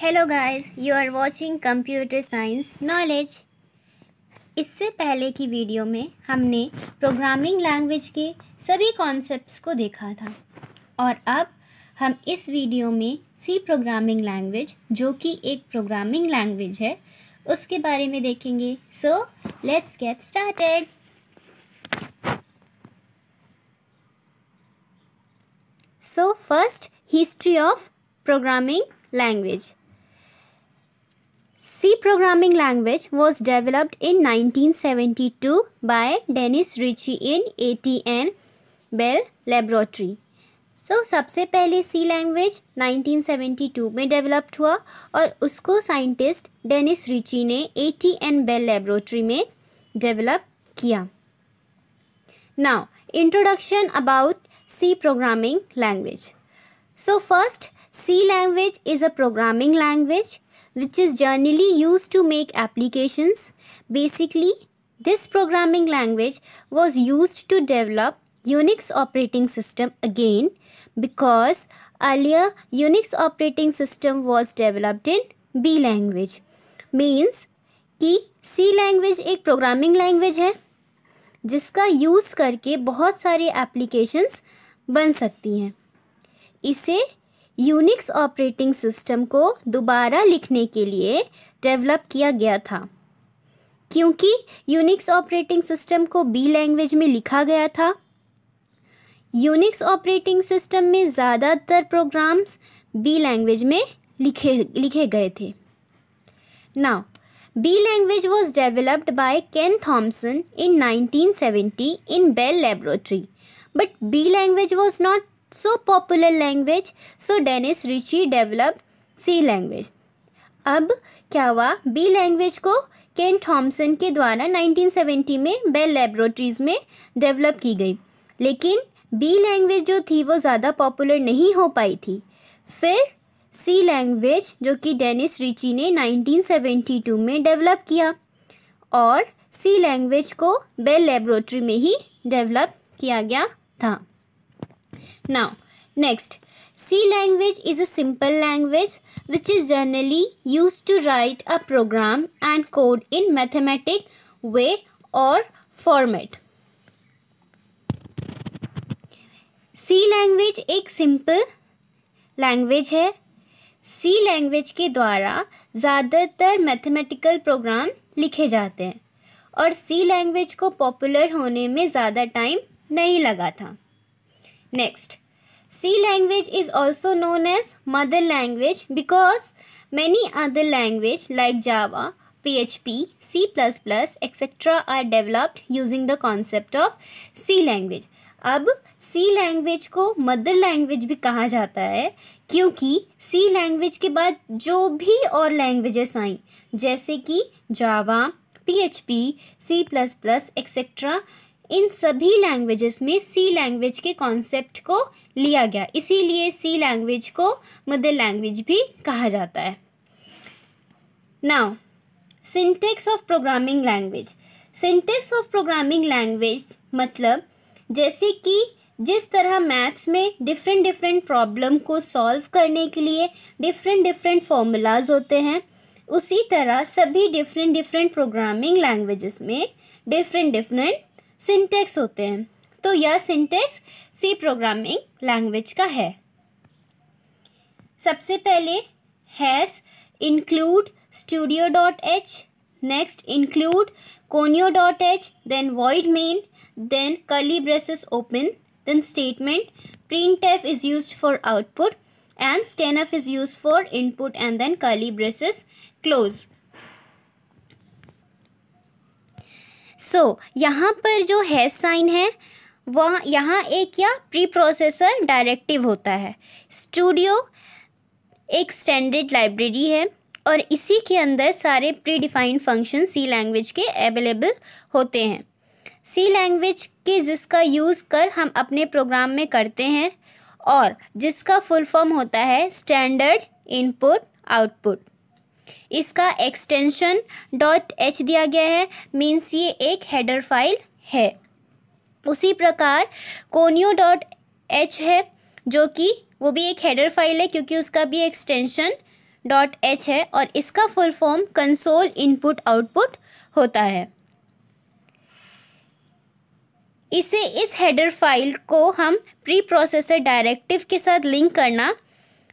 Hello guys you are watching computer science knowledge इससे पहले की वीडियो में हमने प्रोग्रामिंग लैंग्वेज के सभी कॉन्सेप्ट्स को देखा था और अब हम इस वीडियो में सी प्रोग्रामिंग लैंग्वेज जो कि एक प्रोग्रामिंग लैंग्वेज है उसके बारे में देखेंगे so let's get started so first history of programming language C programming language was developed in 1972 by Dennis Ritchie in ATN Bell Laboratory. So, सबसे पहले C language 1972 में developed हुआ और उसको scientist Dennis Ritchie ने ATN Bell Laboratory में develop किया. Now, introduction about C programming language. So, first, C language is a programming language which is generally used to make applications. Basically, this programming language was used to develop Unix operating system again because earlier Unix operating system was developed in B language. Means कि C language एक programming language है जिसका use करके बहुत सारी applications बन सकती हैं इसे यूनिक्स ऑपरेटिंग सिस्टम को दोबारा लिखने के लिए डेवलप किया गया था क्योंकि यूनिक्स ऑपरेटिंग सिस्टम को बी लैंग्वेज में लिखा गया था यूनिक्स ऑपरेटिंग सिस्टम में ज़्यादातर प्रोग्राम्स बी लैंग्वेज में लिखे लिखे गए थे now B language was developed by Ken Thompson in 1970 in Bell laboratory but B language was not so popular language so dennis ritchie developed C language अब क्या हुआ बी लैंग्वेज को केन Thompson के द्वारा 1970 में बेल लेबोरेटरीज में develop की गई लेकिन बी लैंग्वेज जो थी वो ज़्यादा पॉपुलर नहीं हो पाई थी फिर सी लैंग्वेज जो कि डेनिस रिची ने 1972 में डेवलप किया और सी लैंग्वेज को बेल लेबोरेटरी में ही डेवलप किया गया था Now, next, C language is a simple language which is generally used to write a program and code in mathematic way or format. c language एक simple language है c language के द्वारा ज़्यादातर mathematical program लिखे जाते हैं और C language को पॉपुलर होने में ज़्यादा टाइम नहीं लगा था next C language is also known as mother language because many other language like Java P H P C plus plus etcetera are developed using the concept of C language अब C language को mother language भी कहा जाता है क्योंकि सी language के बाद जो भी और लैंग्वेजेस आई जैसे कि Java P H P C plus plus etcetera इन सभी लैंग्वेजेस में सी लैंग्वेज के कॉन्सेप्ट को लिया गया इसीलिए सी लैंग्वेज को मदर लैंग्वेज भी कहा जाता है now syntax of programming language syntax of programming language मतलब जैसे कि जिस तरह मैथ्स में डिफरेंट डिफरेंट प्रॉब्लम को सॉल्व करने के लिए डिफरेंट डिफरेंट फॉर्मूलाज होते हैं उसी तरह सभी डिफरेंट डिफरेंट प्रोग्रामिंग लैंग्वेजेस में डिफरेंट डिफरेंट सिंटेक्स होते हैं तो यह सिंटेक्स सी प्रोग्रामिंग लैंग्वेज का है सबसे पहले hash include studio dot H next include conio dot H then void main then curly braces open then statement print F is use for output and scan F is use for input and then curly braces close so so, यहाँ पर जो है sign है वह यहाँ एक या pre processor directive होता है स्टूडियो एक स्टैंडर्ड लाइब्रेरी है और इसी के अंदर सारे predefined function C language के अवेलेबल होते हैं सी लैंग्वेज के जिसका यूज़ कर हम अपने प्रोग्राम में करते हैं और जिसका फुल फॉर्म होता है स्टैंडर्ड इनपुट आउटपुट इसका एक्सटेंशन डॉट एच दिया गया है मीन्स ये एक हेडर फाइल है उसी प्रकार कोनियो डॉट एच है जो कि वो भी एक हेडर फाइल है क्योंकि उसका भी एक्सटेंशन डॉट एच है और इसका full form console input output होता है इसे इस हेडर फाइल को हम प्री प्रोसेसर डायरेक्टिव के साथ लिंक करना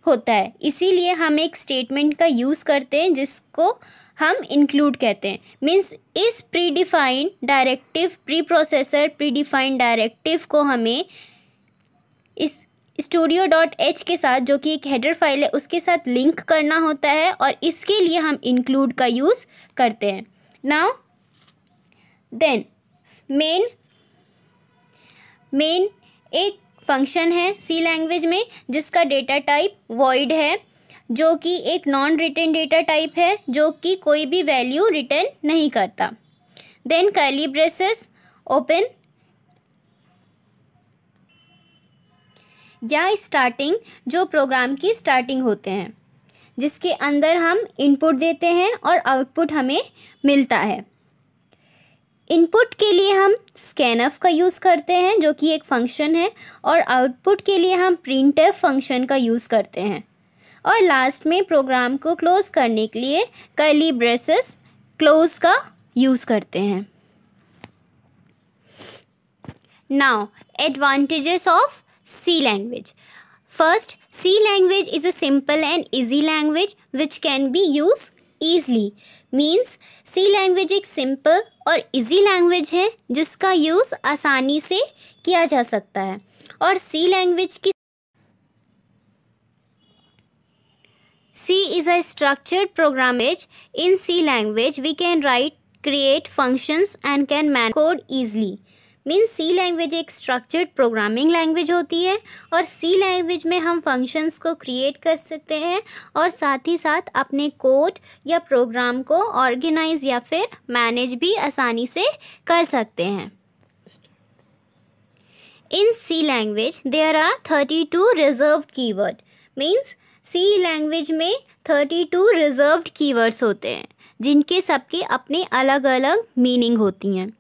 होता है इसीलिए हम एक स्टेटमेंट का यूज़ करते हैं जिसको हम इंक्लूड कहते हैं मीन्स इस predefined directive preprocessor predefined directive को हमें इस स्टूडियो डॉट एच के साथ जो कि एक हेडर फाइल है उसके साथ लिंक करना होता है और इसके लिए हम इंक्लूड का यूज़ करते हैं नाउ देन मेन मेन एक फंक्शन है सी लैंग्वेज में जिसका डेटा टाइप वॉइड है जो कि एक नॉन रिटर्न डेटा टाइप है जो कि कोई भी वैल्यू रिटर्न नहीं करता देन कर्ली ब्रेसेस ओपन या स्टार्टिंग जो प्रोग्राम की स्टार्टिंग होते हैं जिसके अंदर हम इनपुट देते हैं और आउटपुट हमें मिलता है इनपुट के लिए हम स्कैनफ का यूज़ करते हैं जो कि एक फंक्शन है और आउटपुट के लिए हम प्रिंट फंक्शन का यूज़ करते हैं और लास्ट में प्रोग्राम को क्लोज़ करने के लिए कली ब्रेसेस क्लोज़ का यूज़ करते हैं now advantages of C language first C language is a simple and easy language which can be use easily means C language एक सिंपल और इजी लैंग्वेज है जिसका यूज़ आसानी से किया जा सकता है और सी लैंग्वेज की C is a structured programmage. In C language, we can write, create functions and can man code easily. Mean C language एक स्ट्रक्चर्ड प्रोग्रामिंग लैंग्वेज होती है और सी लैंग्वेज में हम फंक्शंस को क्रिएट कर सकते हैं और साथ ही साथ अपने कोड या प्रोग्राम को ऑर्गेनाइज या फिर मैनेज भी आसानी से कर सकते हैं in C language there are thirty two reserve keyword means C language में थर्टी टू रिजर्व कीवर्ड्स होते हैं जिनके सबके अपने अलग अलग मीनिंग होती हैं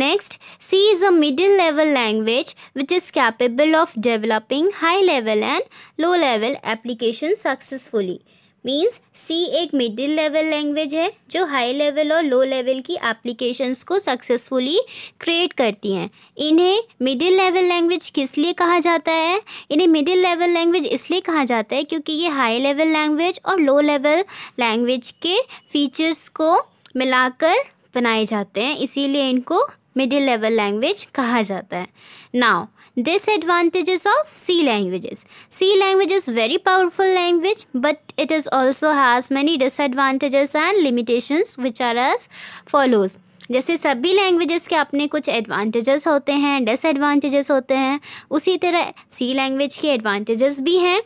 Next, C is a middle level language which is capable of developing high level and low level applications successfully. Means C एक मिडिल लेवल लैंग्वेज है जो हाई लेवल और लो लेवल की एप्लीकेशंस को सक्सेसफुली क्रिएट करती हैं इन्हें middle level language किस लिए कहा जाता है इन्हें मिडिल लेवल लैंग्वेज इसलिए कहा जाता है क्योंकि ये हाई लेवल लैंग्वेज और लो लेवल लैंग्वेज के फीचर्स को मिलाकर बनाए जाते हैं इसीलिए इनको मिडिल लेवल लैंग्वेज कहा जाता है now disadvantages of C languages C language is very powerful language but it is also has many disadvantages and limitation which are as follows जैसे सभी लैंग्वेजेस के अपने कुछ एडवांटेजेस होते हैं डिसएडवांटेजेस होते हैं उसी तरह सी लैंग्वेज के एडवांटेजेस भी हैं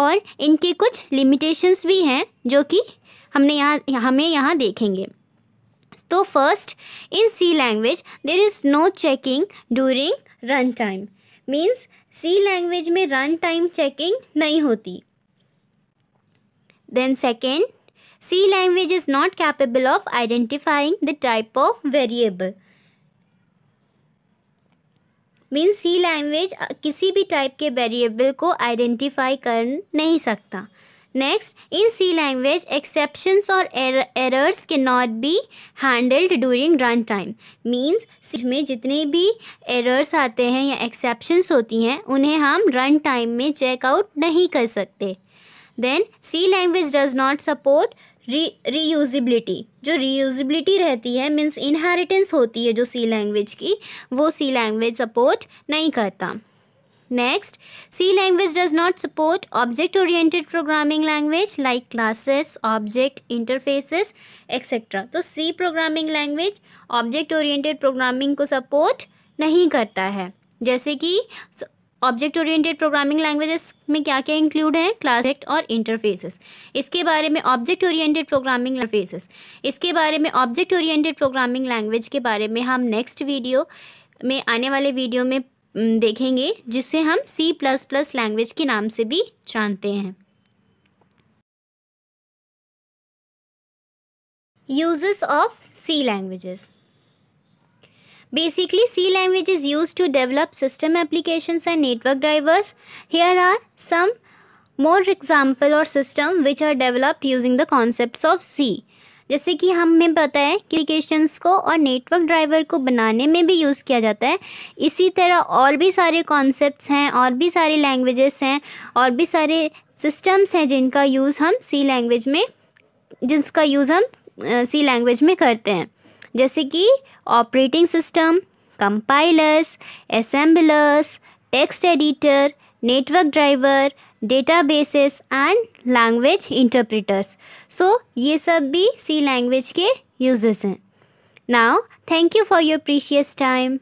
और इनके कुछ लिमिटेशंस भी हैं जो कि हमने यहाँ हमें यहाँ देखेंगे तो first in C language there is no checking during run time means C language में रन टाइम चेकिंग नहीं होती then second C language is not capable of identifying the type of variable means C language किसी भी type के variable को identify कर नहीं सकता next in C language language, और एरर्स के not be handled during run time means में जितने भी एरर्स आते हैं या exceptions होती हैं उन्हें हम रन टाइम में चेकआउट नहीं कर सकते then C language does not support reusability जो रीयूजिबिलिटी रहती है मीन्स इनहेरिटेंस होती है जो सी लैंग्वेज की वो सी लैंग्वेज सपोर्ट नहीं करता Next, C language does not support object-oriented programming language like classes, object interfaces, etc. तो C programming language object-oriented programming को support नहीं करता है जैसे कि ऑब्जेक्ट ओरिएंटेड प्रोग्रामिंग लैंग्वेजेस में क्या क्या इंक्लूड है क्लासेक्ट और इंटरफेसेस इसके बारे में ऑब्जेक्ट ओरिएंटेड प्रोग्रामिंग इंटरफेसेस इसके बारे में ऑब्जेक्ट ओरिएंटेड प्रोग्रामिंग लैंग्वेज के बारे में हम नेक्स्ट वीडियो में आने वाले वीडियो में देखेंगे जिसे हम सी प्लस प्लस लैंग्वेज के नाम से भी जानते हैं uses of C languages. Basically, C language is used to develop system applications and network drivers. Here are some more example or system which are developed using the concepts of C. जैसे कि हमें पता है कि applications को और network driver को बनाने में भी यूज़ किया जाता है इसी तरह और भी सारे कॉन्सेप्ट्स हैं और भी सारे लैंग्वेजेस हैं और भी सारे सिस्टम्स हैं जिनका यूज़ हम सी लैंग्वेज में जिसका यूज़ हम सी लैंग्वेज में करते हैं जैसे कि operating system compilers assemblers text editor network driver databases and language interpreters so ये सब भी सी लैंग्वेज के यूजर्स हैं now thank you for your precious time